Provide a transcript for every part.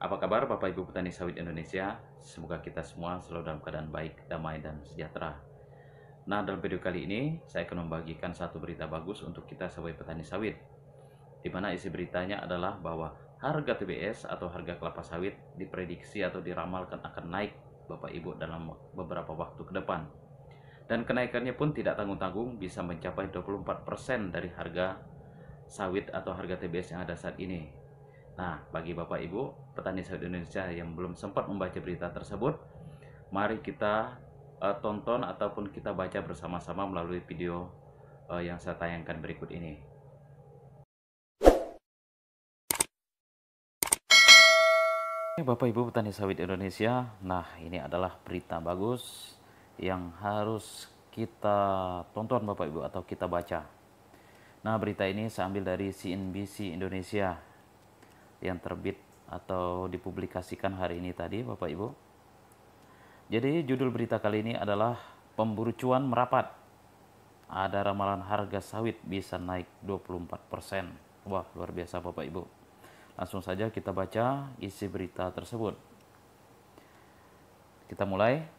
Apa kabar Bapak Ibu petani sawit Indonesia? Semoga kita semua selalu dalam keadaan baik, damai, dan sejahtera. Nah, dalam video kali ini, saya akan membagikan satu berita bagus untuk kita sebagai petani sawit. Di mana isi beritanya adalah bahwa harga TBS atau harga kelapa sawit diprediksi atau diramalkan akan naik Bapak Ibu dalam beberapa waktu ke depan. Dan kenaikannya pun tidak tanggung-tanggung bisa mencapai 24% dari harga sawit atau harga TBS yang ada saat ini Nah, bagi Bapak Ibu petani sawit Indonesia yang belum sempat membaca berita tersebut, mari kita uh, tonton ataupun kita baca bersama-sama melalui video uh, yang saya tayangkan berikut ini. Bapak Ibu petani sawit Indonesia, nah ini adalah berita bagus yang harus kita tonton Bapak Ibu atau kita baca. Nah berita ini saya ambil dari CNBC Indonesia yang terbit atau dipublikasikan hari ini tadi Bapak Ibu. Jadi judul berita kali ini adalah pemburu cuan merapat. Ada ramalan harga sawit bisa naik 24%. Wah, luar biasa Bapak Ibu. Langsung saja kita baca isi berita tersebut. Kita mulai.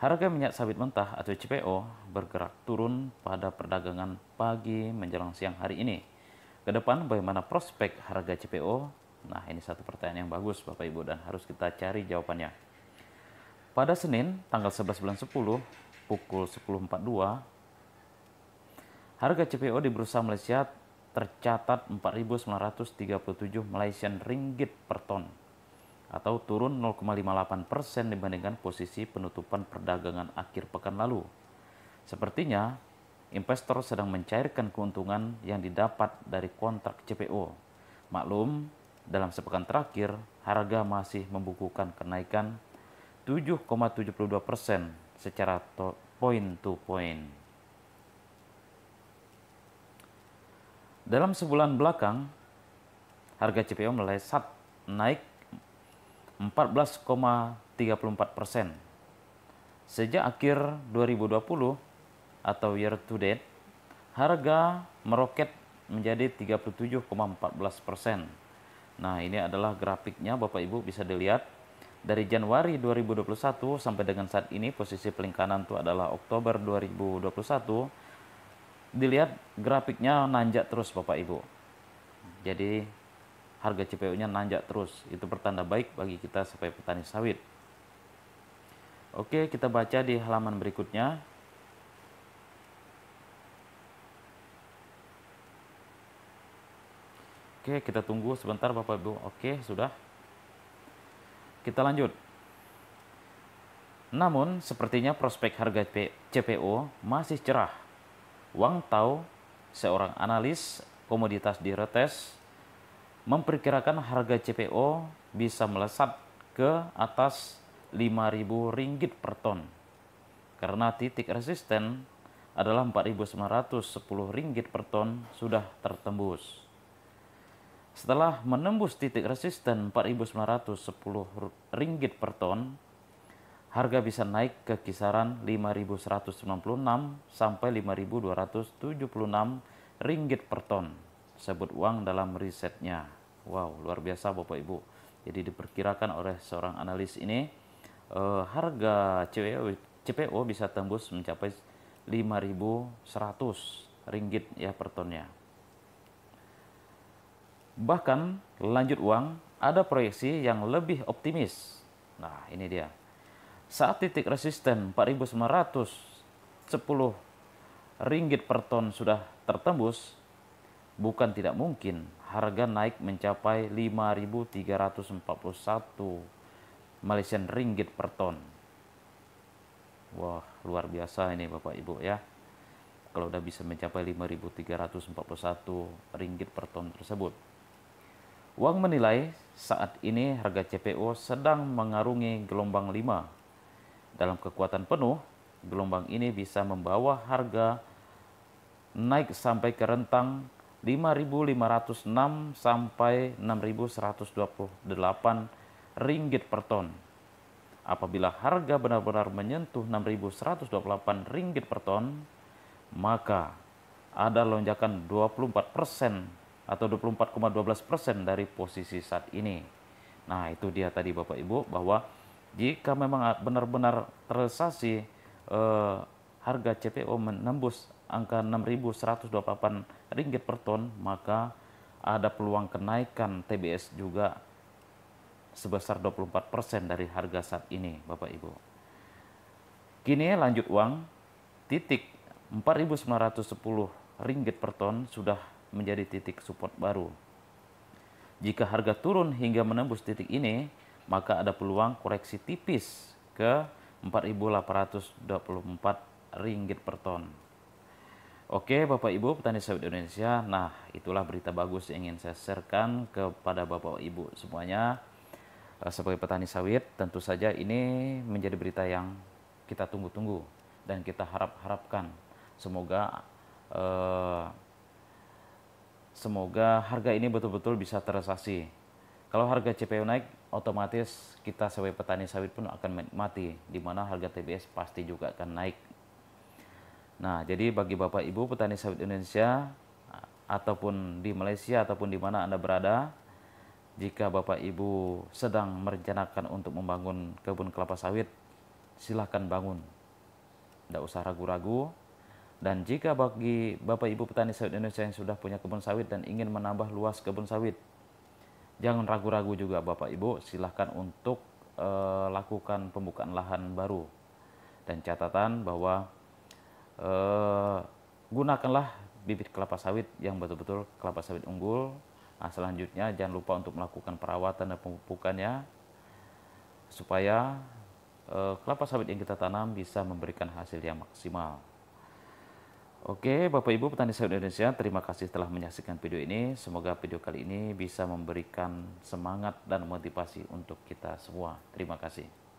Harga minyak sawit mentah atau CPO bergerak turun pada perdagangan pagi menjelang siang hari ini ke depan bagaimana prospek harga CPO? Nah, ini satu pertanyaan yang bagus Bapak Ibu dan harus kita cari jawabannya. Pada Senin, tanggal 11 bulan 10, pukul 10.42, harga CPO di Bursa Malaysia tercatat 4.937 Malaysian Ringgit per ton atau turun 0,58 persen dibandingkan posisi penutupan perdagangan akhir pekan lalu. Sepertinya investor sedang mencairkan keuntungan yang didapat dari kontrak CPO. Maklum, dalam sepekan terakhir, harga masih membukukan kenaikan 7,72 persen secara point to point. Dalam sebulan belakang, harga CPO melesat naik 14,34 persen. Sejak akhir 2020, atau year to date, harga meroket menjadi 37,14 persen. Nah ini adalah grafiknya Bapak Ibu bisa dilihat dari Januari 2021 sampai dengan saat ini posisi paling kanan itu adalah Oktober 2021 dilihat grafiknya nanjak terus Bapak Ibu jadi harga CPO nya nanjak terus itu pertanda baik bagi kita sebagai petani sawit oke kita baca di halaman berikutnya Oke, kita tunggu sebentar Bapak Ibu. Oke, sudah. Kita lanjut. Namun, sepertinya prospek harga CPO masih cerah. Wang Tao, seorang analis komoditas di Retes, memperkirakan harga CPO bisa melesat ke atas 5.000 ringgit per ton. Karena titik resisten adalah 4.910 ringgit per ton sudah tertembus. Setelah menembus titik resisten 4.910 ringgit per ton, harga bisa naik ke kisaran 5.196 sampai 5.276 ringgit per ton, sebut uang dalam risetnya. Wow, luar biasa Bapak Ibu. Jadi diperkirakan oleh seorang analis ini, eh, harga CPO, CPO bisa tembus mencapai 5.100 ringgit ya per tonnya. Bahkan lanjut uang ada proyeksi yang lebih optimis. Nah, ini dia. Saat titik resisten 4.910 ringgit per ton sudah tertembus, bukan tidak mungkin harga naik mencapai 5.341 Malaysian ringgit per ton. Wah, luar biasa ini Bapak Ibu ya. Kalau udah bisa mencapai 5.341 ringgit per ton tersebut. Wang menilai saat ini harga CPO sedang mengarungi gelombang 5. Dalam kekuatan penuh, gelombang ini bisa membawa harga naik sampai ke rentang 5.506 sampai 6.128 ringgit per ton. Apabila harga benar-benar menyentuh 6.128 ringgit per ton, maka ada lonjakan 24 persen atau 24,12 persen dari posisi saat ini. Nah itu dia tadi Bapak Ibu bahwa jika memang benar-benar terrealisasi eh, harga CPO menembus angka 6.128 ringgit per ton maka ada peluang kenaikan TBS juga sebesar 24% dari harga saat ini, Bapak Ibu. Kini lanjut uang titik 4.910 ringgit per ton sudah menjadi titik support baru. Jika harga turun hingga menembus titik ini, maka ada peluang koreksi tipis ke 4.824 ringgit per ton. Oke, Bapak Ibu petani sawit Indonesia. Nah, itulah berita bagus yang ingin saya sharekan kepada Bapak Ibu semuanya. Eh, sebagai petani sawit, tentu saja ini menjadi berita yang kita tunggu-tunggu dan kita harap-harapkan. Semoga eh, semoga harga ini betul-betul bisa terrealisasi. Kalau harga CPO naik, otomatis kita sebagai petani sawit pun akan menikmati, di mana harga TBS pasti juga akan naik. Nah, jadi bagi Bapak Ibu petani sawit Indonesia, ataupun di Malaysia, ataupun di mana Anda berada, jika Bapak Ibu sedang merencanakan untuk membangun kebun kelapa sawit, silahkan bangun. Tidak usah ragu-ragu, dan jika bagi Bapak Ibu petani sawit Indonesia yang sudah punya kebun sawit dan ingin menambah luas kebun sawit, jangan ragu-ragu juga Bapak Ibu, silahkan untuk e, lakukan pembukaan lahan baru. Dan catatan bahwa e, gunakanlah bibit kelapa sawit yang betul-betul kelapa sawit unggul. Nah, selanjutnya jangan lupa untuk melakukan perawatan dan pemupukannya supaya e, kelapa sawit yang kita tanam bisa memberikan hasil yang maksimal. Oke, Bapak Ibu petani sayur Indonesia, terima kasih telah menyaksikan video ini. Semoga video kali ini bisa memberikan semangat dan motivasi untuk kita semua. Terima kasih.